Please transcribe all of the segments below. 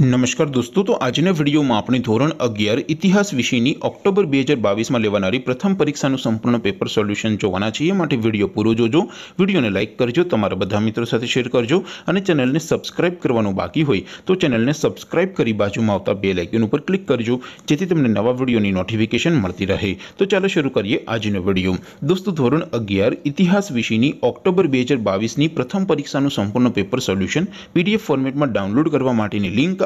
નમસ્કાર દોસ્તો તો આજના વિડીયોમાં આપણે ધોરણ અગિયાર ઇતિહાસ વિષયની ઓક્ટોબર બે હજાર બાવીસમાં લેવાનારી પ્રથમ પરીક્ષાનું સંપૂર્ણ પેપર સોલ્યુશન જોવાના છીએ માટે વિડીયો પૂરો જોજો વિડીયોને લાઇક કરજો તમારા બધા મિત્રો સાથે શેર કરજો અને ચેનલને સબસ્ક્રાઇબ કરવાનું બાકી હોય તો ચેનલને સબસ્ક્રાઇબ કરી બાજુમાં આવતા બે લાઇકન ઉપર ક્લિક કરજો જેથી તમને નવા વિડીયોની નોટિફિકેશન મળતી રહે તો ચાલો શરૂ કરીએ આજનો વિડીયો દોસ્તો ધોરણ અગિયાર ઇતિહાસ વિષયની ઓક્ટોબર બે હજાર બાવીસની પ્રથમ પરીક્ષાનું સંપૂર્ણ પેપર સોલ્યુશન પીડીએફ ફોર્મેટમાં ડાઉનલોડ કરવા માટેની લિંક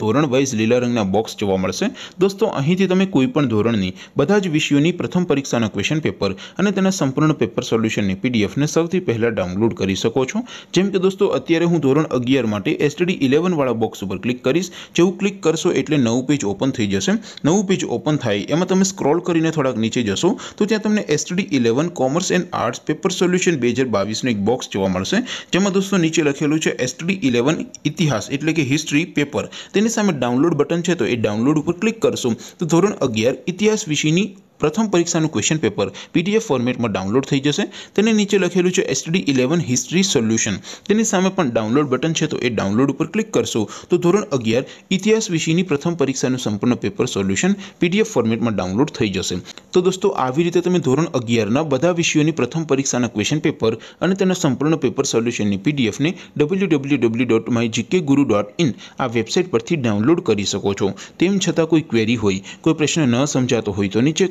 ધોરણ 22 લીલા રંગના બોક્સ જોવા મળશે દોસ્તો અહીંથી તમે કોઈપણ ધોરણની બધા જ વિષયોની પ્રથમ પરીક્ષાના ક્વેશ્ચન પેપર અને તેના સંપૂર્ણ પેપર સોલ્યુશનની પીડીએફ ને સૌથી પહેલા ડાઉનલોડ કરી શકો છો જેમ કે દોસ્તો અત્યારે હું ધોરણ 11 માટે STD 11 વાળા બોક્સ ઉપર ક્લિક કરીશ જેવું ક્લિક કરશો એટલે નવું પેજ ઓપન થઈ જશે નવું પેજ ઓપન થાય એમાં તમે સ્ક્રોલ કરીને થોડક નીચે જશો તો જે તમને STD 11 commerce and arts paper solution 2022 નું એક બોક્સ જોવા મળશે જેમ કે દોસ્તો નીચે લખેલું છે STD 11 ઇતિહાસ એટલે કે હિસ્ટરી પેપર તે તેની સામે ડાઉનલોડ બટન છે તો એ ડાઉનલોડ ઉપર ક્લિક કરશો તો ધોરણ અગિયાર ઇતિહાસ વિશેની પ્રથમ પરીક્ષા નું ક્વેશ્ચન પેપર પીડીએફ ફોર્મેટ માં ડાઉનલોડ થઈ જશે તેની નીચે લખેલું છે STD 11 હિસ્ટરી સોલ્યુશન તેની સામે પણ ડાઉનલોડ બટન છે તો એ ડાઉનલોડ ઉપર ક્લિક કરશો તો ધોરણ 11 ઇતિહાસ વિષયની પ્રથમ પરીક્ષા નું સંપૂર્ણ પેપર સોલ્યુશન પીડીએફ ફોર્મેટ માં ડાઉનલોડ થઈ જશે તો દોસ્તો આવી રીતે તમે ધોરણ 11 ના બધા વિષયો ની પ્રથમ પરીક્ષા ના ક્વેશ્ચન પેપર અને તેનો સંપૂર્ણ પેપર સોલ્યુશન ની પીડીએફ ને www.mygkguru.in આ વેબસાઈટ પરથી ડાઉનલોડ કરી શકો છો તેમ છતાં કોઈ ક્વેરી હોય કોઈ પ્રશ્ન ન સમજાતો હોય તો નીચે